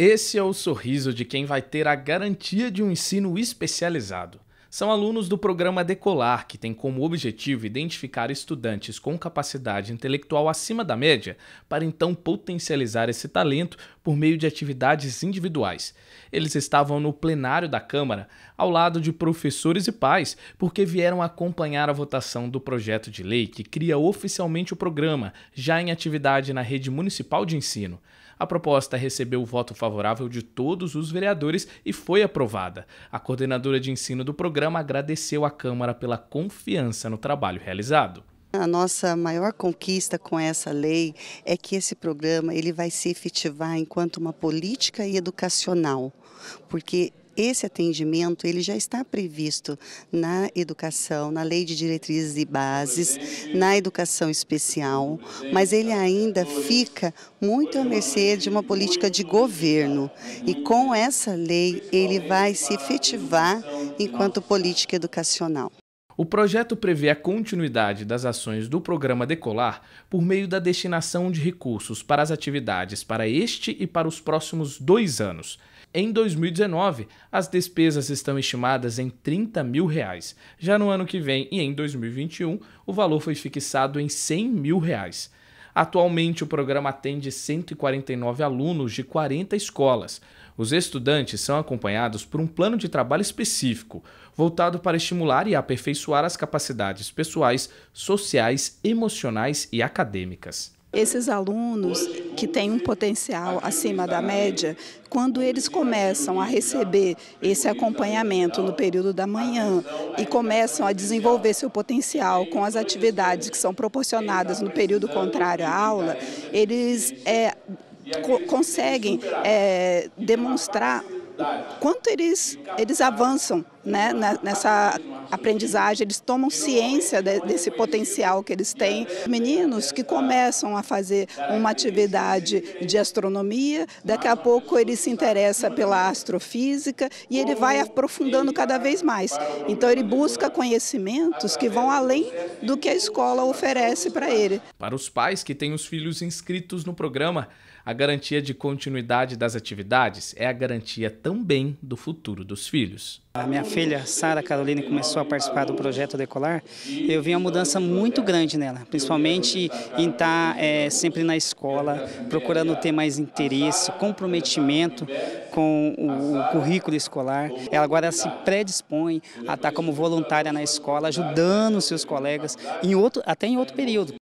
Esse é o sorriso de quem vai ter a garantia de um ensino especializado. São alunos do programa Decolar, que tem como objetivo identificar estudantes com capacidade intelectual acima da média, para então potencializar esse talento por meio de atividades individuais. Eles estavam no plenário da Câmara, ao lado de professores e pais, porque vieram acompanhar a votação do projeto de lei que cria oficialmente o programa, já em atividade na rede municipal de ensino. A proposta recebeu o voto favorável de todos os vereadores e foi aprovada. A coordenadora de ensino do programa programa agradeceu à Câmara pela confiança no trabalho realizado. A nossa maior conquista com essa lei é que esse programa ele vai se efetivar enquanto uma política educacional, porque esse atendimento ele já está previsto na educação, na lei de diretrizes e bases, na educação especial, mas ele ainda fica muito à mercê de uma política de governo. E com essa lei ele vai se efetivar enquanto política educacional. O projeto prevê a continuidade das ações do programa Decolar por meio da destinação de recursos para as atividades para este e para os próximos dois anos. Em 2019, as despesas estão estimadas em 30 mil reais. Já no ano que vem e em 2021, o valor foi fixado em 100 mil reais. Atualmente, o programa atende 149 alunos de 40 escolas. Os estudantes são acompanhados por um plano de trabalho específico, voltado para estimular e aperfeiçoar as capacidades pessoais, sociais, emocionais e acadêmicas. Esses alunos que têm um potencial acima da média, quando eles começam a receber esse acompanhamento no período da manhã e começam a desenvolver seu potencial com as atividades que são proporcionadas no período contrário à aula, eles é, co conseguem é, demonstrar quanto eles, eles avançam né, né, nessa aprendizagem, eles tomam ciência de, desse potencial que eles têm. Meninos que começam a fazer uma atividade de astronomia, daqui a pouco ele se interessa pela astrofísica e ele vai aprofundando cada vez mais. Então ele busca conhecimentos que vão além do que a escola oferece para ele. Para os pais que têm os filhos inscritos no programa, a garantia de continuidade das atividades é a garantia também do futuro dos filhos. A minha filha filha, Sara Caroline, começou a participar do projeto Decolar, eu vi uma mudança muito grande nela, principalmente em estar tá, é, sempre na escola, procurando ter mais interesse, comprometimento com o, o currículo escolar. Ela agora se predispõe a estar tá como voluntária na escola, ajudando seus colegas, em outro, até em outro período.